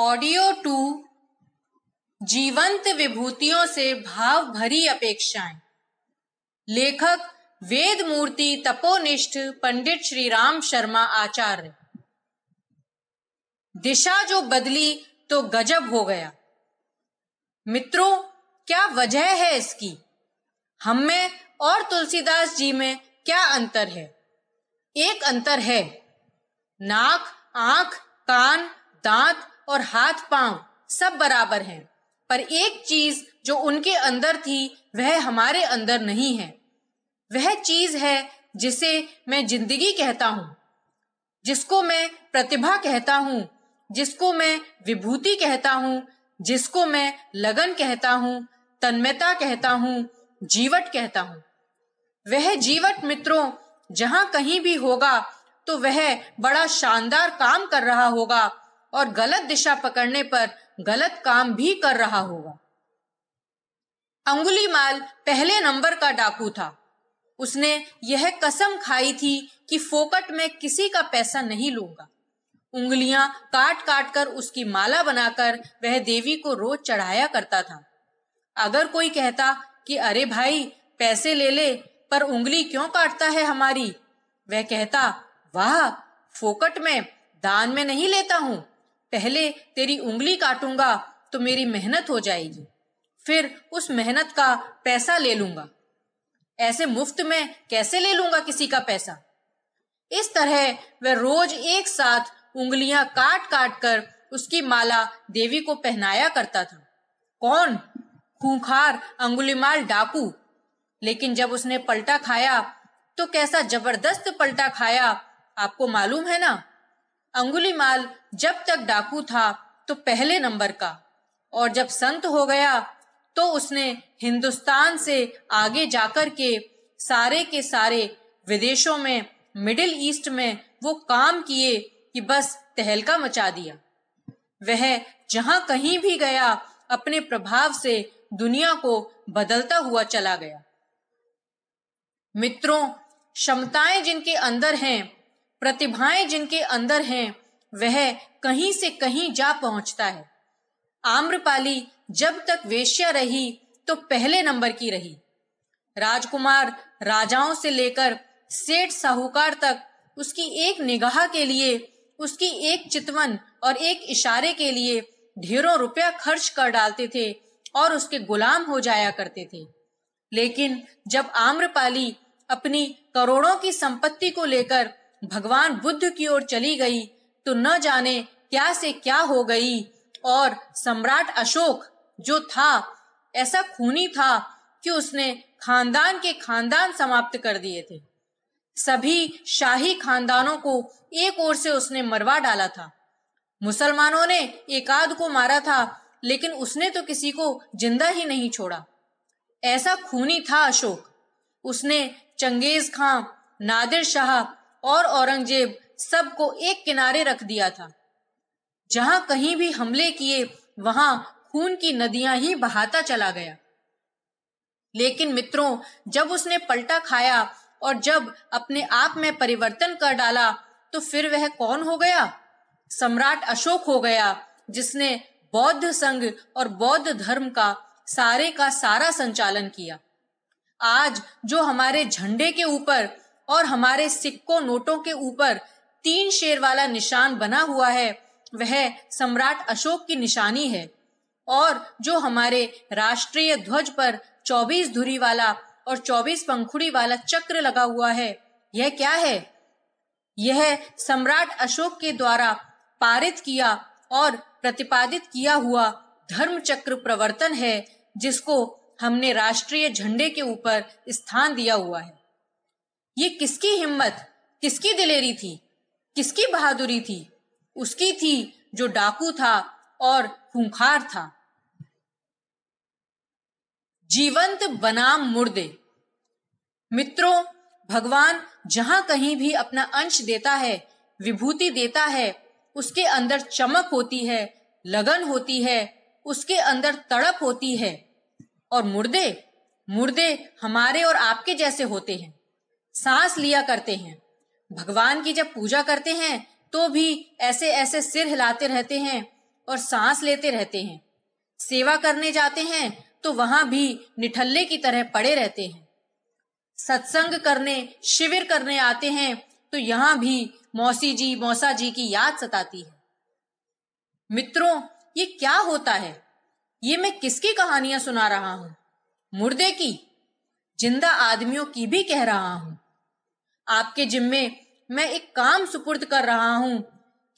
audio to जीवंत विभूतियों से भाव भरी अपेक्षाएं लेखक वेद मूर्ति तपोनिष्ठ पंडित श्री राम शर्मा आचार्य दिशा जो बदली तो गजब हो गया मित्रों क्या वजह है इसकी हम में और तुलसीदास जी में क्या अंतर है एक अंतर है नाक आंख कान दांत और हाथ पांव सब बराबर हैं पर एक चीज जो उनके अंदर थी वह हमारे अंदर नहीं है वह चीज है जिसे मैं जिंदगी कहता हूं जिसको मैं प्रतिभा कहता हूं जिसको मैं विभूति कहता हूं जिसको मैं लगन कहता हूं तन्मयता कहता हूं जीवट कहता हूं वह जीवट मित्रों जहां कहीं भी होगा तो वह बड़ा शानदार काम कर रहा होगा और गलत दिशा पकड़ने पर गलत काम भी कर रहा होगा अंगुली माल पहले नंबर का डाकू था उसने यह कसम खाई थी कि फोकट में किसी का पैसा नहीं लूंगा उंगलियां काट काट कर उसकी माला बनाकर वह देवी को रोज चढ़ाया करता था अगर कोई कहता कि अरे भाई पैसे ले ले पर उंगली क्यों काटता है हमारी वह कहता वाह फोकट में दान में नहीं लेता हूं पहले तेरी उंगली काटूंगा तो मेरी मेहनत हो जाएगी फिर उस मेहनत का पैसा ले लूंगा ऐसे मुफ्त में कैसे ले लूंगा किसी का पैसा इस तरह वह रोज एक साथ उंगलियां काट काट कर उसकी माला देवी को पहनाया करता था कौन खूंखार अंगुलीमाल डाकू लेकिन जब उसने पलटा खाया तो कैसा जबरदस्त पलटा खाया आपको मालूम है ना अंगुलीमाल जब तक डाकू था तो पहले नंबर का और जब संत हो गया तो उसने हिंदुस्तान से आगे जाकर के सारे के सारे विदेशों में मिडिल ईस्ट में वो काम किए कि बस तहलका मचा दिया वह जहां कहीं भी गया अपने प्रभाव से दुनिया को बदलता हुआ चला गया मित्रों क्षमताएं जिनके अंदर हैं प्रतिभाएं जिनके अंदर हैं वह कहीं से कहीं जा पहुंचता है आम्रपाली जब तक वेश्या रही तो पहले नंबर की रही राजकुमार राजाओं से लेकर सेठ साहूकार तक उसकी एक निगाह के लिए उसकी एक चितवन और एक इशारे के लिए ढेरों रुपया खर्च कर डालते थे और उसके गुलाम हो जाया करते थे लेकिन जब आम्रपाली अपनी करोड़ों की संपत्ति को लेकर भगवान बुद्ध की ओर चली गई तो न जाने क्या से क्या हो गई और सम्राट अशोक जो था ऐसा खूनी था कि उसने खानदान के खानदान समाप्त कर दिए थे सभी शाही खानदानों को एक ओर से उसने मरवा डाला था मुसलमानों ने एकाद को मारा था लेकिन उसने तो किसी को जिंदा ही नहीं छोड़ा ऐसा खूनी था अशोक उसने चंगेज खां नादिर शाह और औरंगजेब सबको एक किनारे रख दिया था जहां कहीं भी हमले किए वहां खून की नदियां ही बहाता चला गया लेकिन मित्रों जब उसने पलटा खाया और जब अपने आप में परिवर्तन कर डाला तो फिर वह कौन हो गया सम्राट अशोक हो गया जिसने बौद्ध संघ और बौद्ध धर्म का सारे का सारा संचालन किया आज जो हमारे झंडे के ऊपर और हमारे सिक्कों नोटों के ऊपर तीन शेर वाला निशान बना हुआ है वह सम्राट अशोक की निशानी है और जो हमारे राष्ट्रीय ध्वज पर 24 धुरी वाला और 24 पंखुड़ी वाला चक्र लगा हुआ है यह क्या है यह सम्राट अशोक के द्वारा पारित किया और प्रतिपादित किया हुआ धर्म चक्र प्रवर्तन है जिसको हमने राष्ट्रीय झंडे के ऊपर स्थान दिया हुआ है ये किसकी हिम्मत किसकी दिलेरी थी किसकी बहादुरी थी उसकी थी जो डाकू था और खूंखार था जीवंत बनाम मुर्दे मित्रों भगवान जहां कहीं भी अपना अंश देता है विभूति देता है उसके अंदर चमक होती है लगन होती है उसके अंदर तड़प होती है और मुर्दे मुर्दे हमारे और आपके जैसे होते हैं सांस लिया करते हैं भगवान की जब पूजा करते हैं तो भी ऐसे ऐसे सिर हिलाते रहते हैं और सांस लेते रहते हैं सेवा करने जाते हैं तो वहां भी निठल्ले की तरह पड़े रहते हैं सत्संग करने शिविर करने आते हैं तो यहाँ भी मौसी जी मौसा जी की याद सताती है मित्रों ये क्या होता है ये मैं किसकी कहानियां सुना रहा हूं मुर्दे की जिंदा आदमियों की भी कह रहा हूं आपके जिम्मे मैं एक काम सुपुर्द कर रहा हूं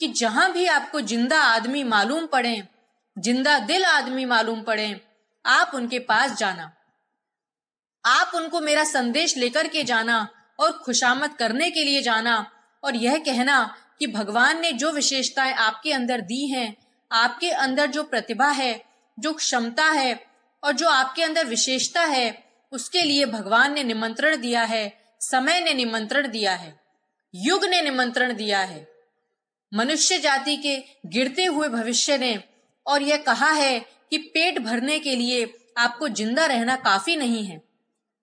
कि जहां भी आपको जिंदा आदमी मालूम पड़े जिंदा दिल आदमी मालूम पड़े आप उनके पास जाना आप उनको मेरा संदेश लेकर के जाना और खुशामद करने के लिए जाना और यह कहना कि भगवान ने जो विशेषताएं आपके अंदर दी हैं आपके अंदर जो प्रतिभा है जो क्षमता है और जो आपके अंदर विशेषता है उसके लिए भगवान ने निमंत्रण दिया है समय ने निमंत्रण दिया है युग ने निमंत्रण दिया है मनुष्य जाति के गिरते हुए भविष्य ने और यह कहा है कि पेट भरने के लिए आपको जिंदा रहना काफी नहीं है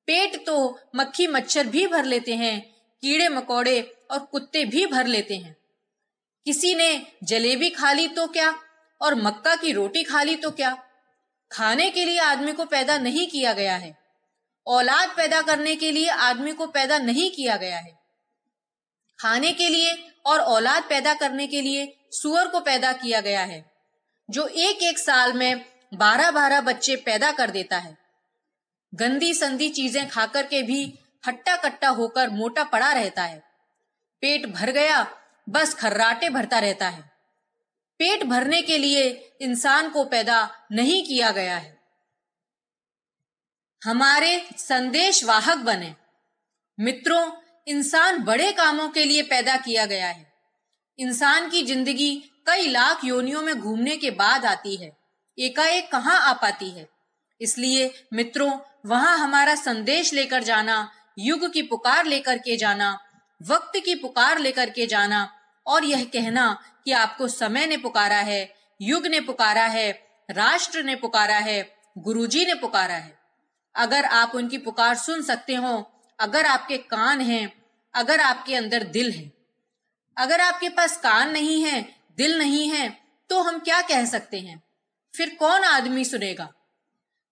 पेट तो मक्खी मच्छर भी भर लेते हैं कीड़े मकोड़े और कुत्ते भी भर लेते हैं किसी ने जलेबी खा ली तो क्या और मक्का की रोटी खा ली तो क्या खाने के लिए आदमी को पैदा नहीं किया गया है औलाद पैदा करने के लिए आदमी को पैदा नहीं किया गया है खाने के लिए और औलाद पैदा करने के लिए सुअर को पैदा किया गया है जो एक एक साल में बारह बारह बच्चे पैदा कर देता है गंदी संदी चीजें खाकर के भी हट्टा कट्टा होकर मोटा पड़ा रहता है पेट भर गया बस खर्राटे भरता रहता है पेट भरने के लिए इंसान को पैदा नहीं किया गया है हमारे संदेश वाहक बने मित्रों इंसान बड़े कामों के लिए पैदा किया गया है इंसान की जिंदगी कई लाख योनियों में घूमने के बाद आती है एकाएक कहाँ आ पाती है इसलिए मित्रों वहां हमारा संदेश लेकर जाना युग की पुकार लेकर के जाना वक्त की पुकार लेकर के जाना और यह कहना कि आपको समय ने पुकारा है युग ने पुकारा है राष्ट्र ने पुकारा है गुरुजी ने पुकारा है अगर आप उनकी पुकार सुन सकते हो अगर आपके कान हैं अगर आपके अंदर दिल है अगर आपके पास कान नहीं है दिल नहीं है तो हम क्या कह सकते हैं फिर कौन आदमी सुनेगा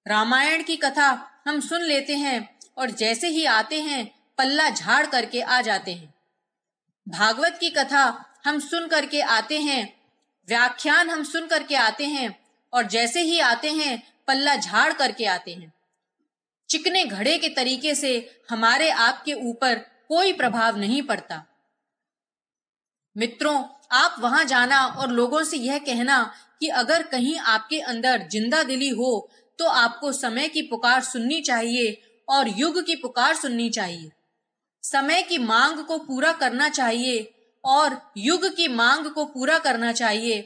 रामायण की कथा हम सुन लेते हैं और जैसे ही आते हैं पल्ला झाड़ करके आ जाते हैं भागवत की कथा हम सुन करके आते हैं व्याख्यान हम सुन करके आते हैं और जैसे ही आते हैं पल्ला झाड़ करके आते हैं चिकने घड़े के तरीके से हमारे आपके ऊपर कोई प्रभाव नहीं पड़ता मित्रों आप वहां जाना और लोगों से यह कहना कि अगर कहीं आपके अंदर जिंदा दिली हो तो आपको समय की पुकार सुननी चाहिए और युग की पुकार सुननी चाहिए समय की मांग को पूरा करना चाहिए और युग की मांग को पूरा करना चाहिए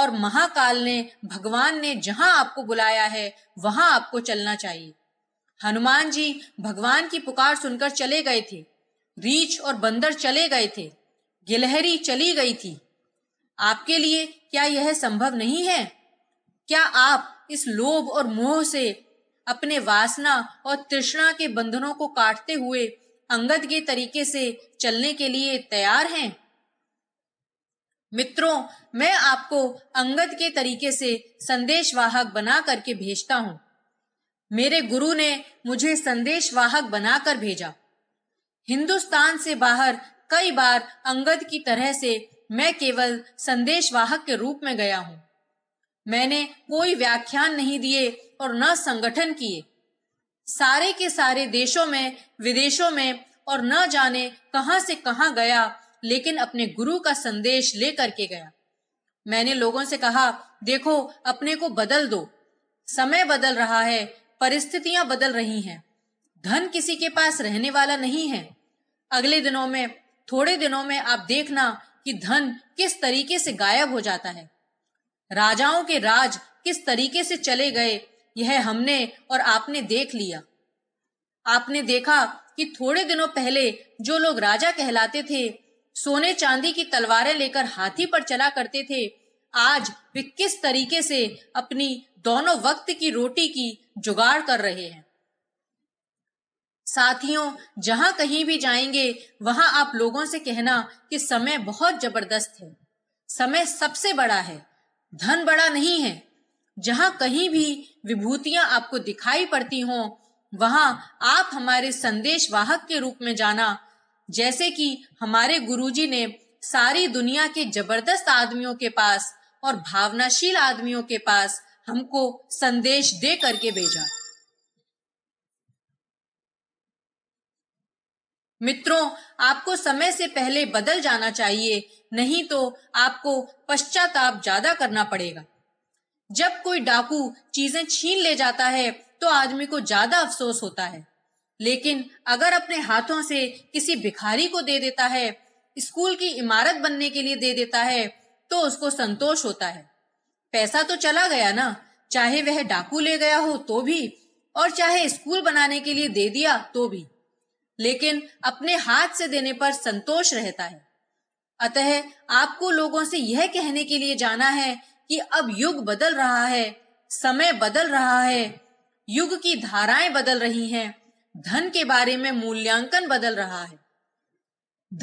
और महाकाल ने भगवान ने जहां आपको बुलाया है वहां आपको चलना चाहिए हनुमान जी भगवान की पुकार सुनकर चले गए थे रीछ और बंदर चले गए थे गिलहरी चली गई थी आपके लिए क्या यह संभव नहीं है क्या आप इस लोभ और मोह से अपने वासना और तृष्णा के बंधनों को काटते हुए अंगद के तरीके से चलने के लिए तैयार हैं मित्रों मैं आपको अंगद के तरीके से संदेशवाहक बना करके भेजता हूं मेरे गुरु ने मुझे संदेशवाहक बनाकर भेजा हिंदुस्तान से बाहर कई बार अंगद की तरह से मैं केवल संदेशवाहक के रूप में गया हूँ मैंने कोई व्याख्यान नहीं दिए और न संगठन किए सारे के सारे देशों में विदेशों में और न जाने कहां से कहां गया लेकिन अपने गुरु का संदेश लेकर के गया मैंने लोगों से कहा देखो अपने को बदल दो समय बदल रहा है परिस्थितियां बदल रही हैं धन किसी के पास रहने वाला नहीं है अगले दिनों में थोड़े दिनों में आप देखना कि धन किस तरीके से गायब हो जाता है राजाओं के राज किस तरीके से चले गए यह हमने और आपने देख लिया आपने देखा कि थोड़े दिनों पहले जो लोग राजा कहलाते थे सोने चांदी की तलवारें लेकर हाथी पर चला करते थे आज वे किस तरीके से अपनी दोनों वक्त की रोटी की जुगाड़ कर रहे हैं साथियों जहां कहीं भी जाएंगे वहां आप लोगों से कहना कि समय बहुत जबरदस्त है समय सबसे बड़ा है धन बड़ा नहीं है जहां कहीं भी विभूतियां आपको दिखाई पड़ती हों वहां आप हमारे संदेश वाहक के रूप में जाना जैसे कि हमारे गुरुजी ने सारी दुनिया के जबरदस्त आदमियों के पास और भावनाशील आदमियों के पास हमको संदेश दे करके भेजा मित्रों आपको समय से पहले बदल जाना चाहिए नहीं तो आपको पश्चाताप ज्यादा करना पड़ेगा जब कोई डाकू चीजें छीन ले जाता है तो आदमी को ज्यादा अफसोस होता है लेकिन अगर अपने हाथों से किसी भिखारी को दे देता है स्कूल की इमारत बनने के लिए दे देता है तो उसको संतोष होता है पैसा तो चला गया ना चाहे वह डाकू ले गया हो तो भी और चाहे स्कूल बनाने के लिए दे दिया तो भी लेकिन अपने हाथ से देने पर संतोष रहता है अतः आपको लोगों से यह कहने के लिए जाना है कि अब युग बदल रहा है समय बदल रहा है युग की धाराएं बदल रही हैं, धन के बारे में मूल्यांकन बदल रहा है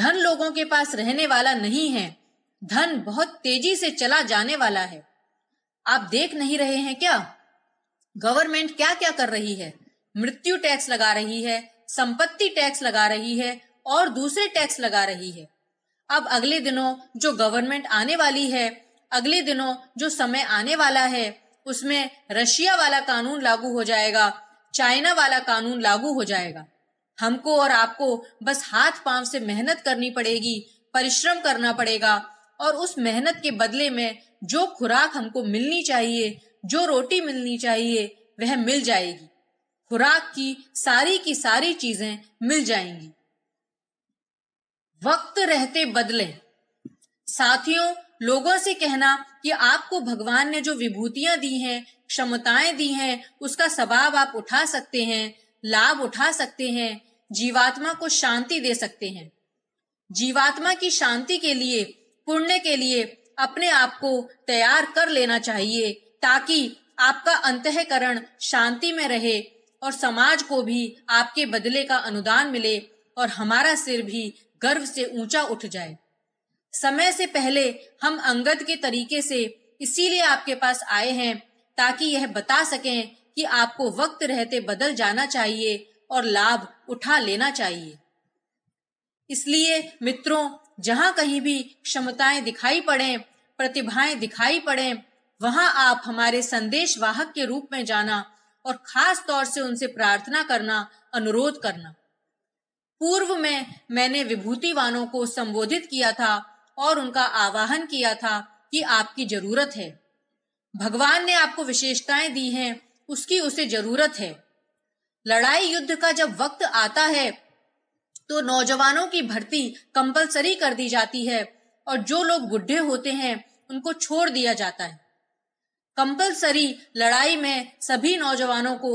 धन लोगों के पास रहने वाला नहीं है धन बहुत तेजी से चला जाने वाला है आप देख नहीं रहे हैं क्या गवर्नमेंट क्या क्या कर रही है मृत्यु टैक्स लगा रही है संपत्ति टैक्स लगा रही है और दूसरे टैक्स लगा रही है अब अगले दिनों जो गवर्नमेंट आने वाली है अगले दिनों जो समय आने वाला है उसमें रशिया वाला कानून लागू हो जाएगा चाइना वाला कानून लागू हो जाएगा हमको और आपको बस हाथ पांव से मेहनत करनी पड़ेगी परिश्रम करना पड़ेगा और उस मेहनत के बदले में जो खुराक हमको मिलनी चाहिए जो रोटी मिलनी चाहिए वह मिल जाएगी खुराक की सारी की सारी चीजें मिल जाएंगी वक्त रहते बदले साथियों लोगों से कहना कि आपको भगवान ने जो विभूतियां दी हैं क्षमताएं दी हैं उसका सबाब आप उठा सकते हैं लाभ उठा सकते हैं जीवात्मा को शांति दे सकते हैं जीवात्मा की शांति के लिए पुण्य के लिए अपने आप को तैयार कर लेना चाहिए ताकि आपका अंतकरण शांति में रहे और समाज को भी आपके बदले का अनुदान मिले और हमारा सिर भी गर्व से ऊंचा उठ जाए समय से पहले हम अंगद के तरीके से इसीलिए आपके पास आए हैं ताकि यह बता सकें कि आपको वक्त रहते बदल जाना चाहिए और लाभ उठा लेना चाहिए इसलिए मित्रों जहाँ कहीं भी क्षमताएं दिखाई पड़े प्रतिभाएं दिखाई पड़े वहां आप हमारे संदेश वाहक के रूप में जाना और खास तौर से उनसे प्रार्थना करना अनुरोध करना पूर्व में मैंने विभूतिवानों को संबोधित किया था और उनका आवाहन किया था कि आपकी जरूरत है भगवान ने आपको विशेषताएं दी हैं उसकी उसे जरूरत है लड़ाई युद्ध का जब वक्त आता है तो नौजवानों की भर्ती कंपलसरी कर दी जाती है और जो लोग बुढ़े होते हैं उनको छोड़ दिया जाता है कंपलसरी लड़ाई में सभी नौजवानों को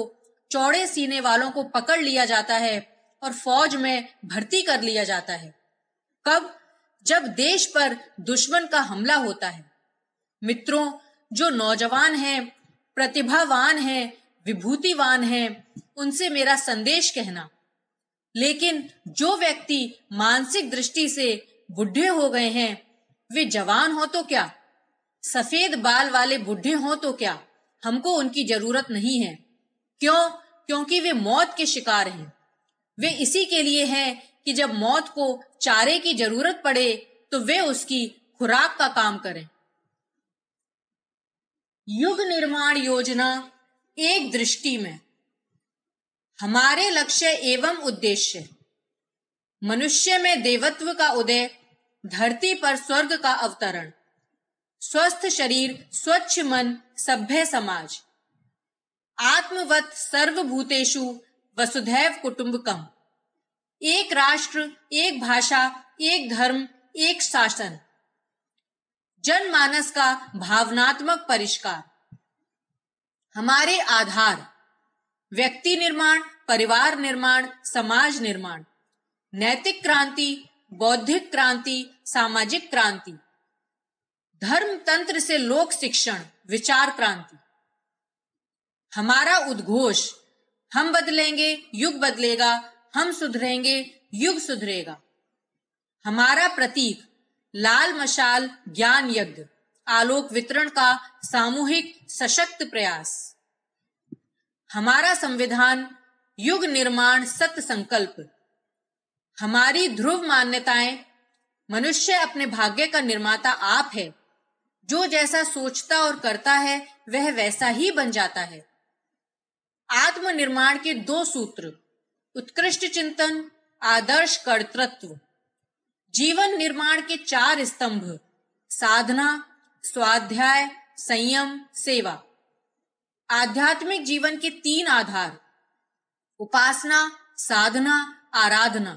चौड़े सीने वालों को पकड़ लिया जाता है और फौज में भर्ती कर लिया जाता है कब जब देश पर दुश्मन का हमला होता है मित्रों जो नौजवान हैं प्रतिभावान हैं विभूतिवान हैं उनसे मेरा संदेश कहना लेकिन जो व्यक्ति मानसिक दृष्टि से बुढ़े हो गए हैं वे जवान हो तो क्या सफेद बाल वाले बुढ़े हो तो क्या हमको उनकी जरूरत नहीं है क्यों क्योंकि वे मौत के शिकार हैं वे इसी के लिए हैं कि जब मौत को चारे की जरूरत पड़े तो वे उसकी खुराक का काम करें युग निर्माण योजना एक दृष्टि में हमारे लक्ष्य एवं उद्देश्य मनुष्य में देवत्व का उदय धरती पर स्वर्ग का अवतरण स्वस्थ शरीर स्वच्छ मन सभ्य समाज आत्मवत सर्वभूतेषु वसुधैव कुटुंबकम एक राष्ट्र एक भाषा एक धर्म एक शासन जनमानस का भावनात्मक परिष्कार हमारे आधार व्यक्ति निर्माण परिवार निर्माण समाज निर्माण नैतिक क्रांति बौद्धिक क्रांति सामाजिक क्रांति धर्म तंत्र से लोक शिक्षण विचार क्रांति हमारा उद्घोष हम बदलेंगे युग बदलेगा हम सुधरेंगे युग सुधरेगा हमारा प्रतीक लाल मशाल ज्ञान यज्ञ आलोक वितरण का सामूहिक सशक्त प्रयास हमारा संविधान युग निर्माण सत्य संकल्प हमारी ध्रुव मान्यताएं मनुष्य अपने भाग्य का निर्माता आप है जो जैसा सोचता और करता है वह वैसा ही बन जाता है आत्मनिर्माण के दो सूत्र उत्कृष्ट चिंतन आदर्श कर्तृत्व जीवन निर्माण के चार स्तंभ साधना स्वाध्याय संयम सेवा आध्यात्मिक जीवन के तीन आधार उपासना साधना आराधना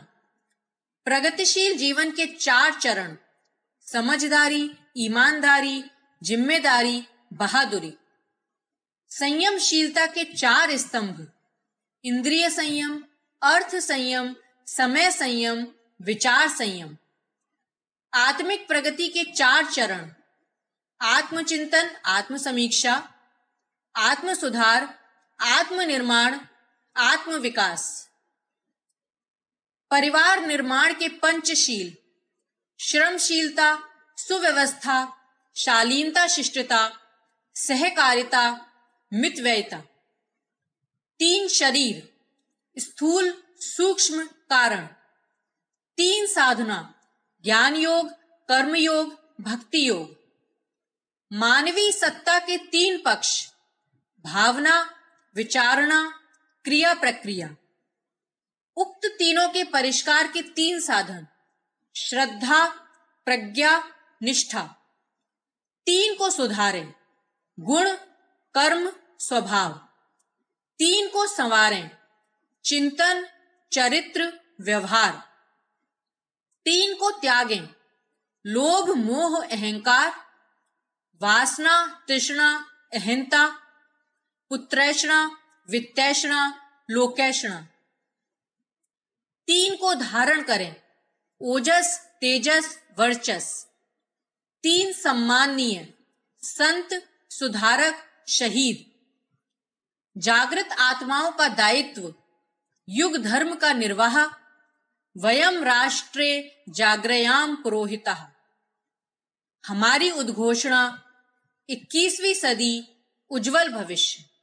प्रगतिशील जीवन के चार चरण समझदारी ईमानदारी जिम्मेदारी बहादुरी संयमशीलता के चार स्तंभ इंद्रिय संयम अर्थ संयम समय संयम विचार संयम आत्मिक प्रगति के चार चरण आत्मचिंतन आत्म आत्म आत्म सुधार आत्मनिर्माण आत्म विकास परिवार निर्माण के पंचशील श्रमशीलता सुव्यवस्था शालीनता शिष्टता सहकारिता मितव्ययता तीन शरीर स्थूल सूक्ष्म कारण तीन साधना ज्ञान योग कर्म योग भक्ति योग मानवीय सत्ता के तीन पक्ष भावना विचारणा क्रिया प्रक्रिया उक्त तीनों के परिष्कार के तीन साधन श्रद्धा प्रज्ञा निष्ठा तीन को सुधारें गुण कर्म स्वभाव तीन को संवारें चिंतन चरित्र व्यवहार तीन को त्यागें लोभ मोह अहंकार वासना तृष्णा अहंता पुत्रैषणा वित्तैषणा लोकैषणा तीन को धारण करें ओजस तेजस वर्चस तीन सम्माननीय संत सुधारक शहीद जागृत आत्माओं का दायित्व युग धर्म का निर्वाह वयम राष्ट्रे जागरयाम पुरोहिता हमारी उद्घोषणा 21वीं सदी उज्जवल भविष्य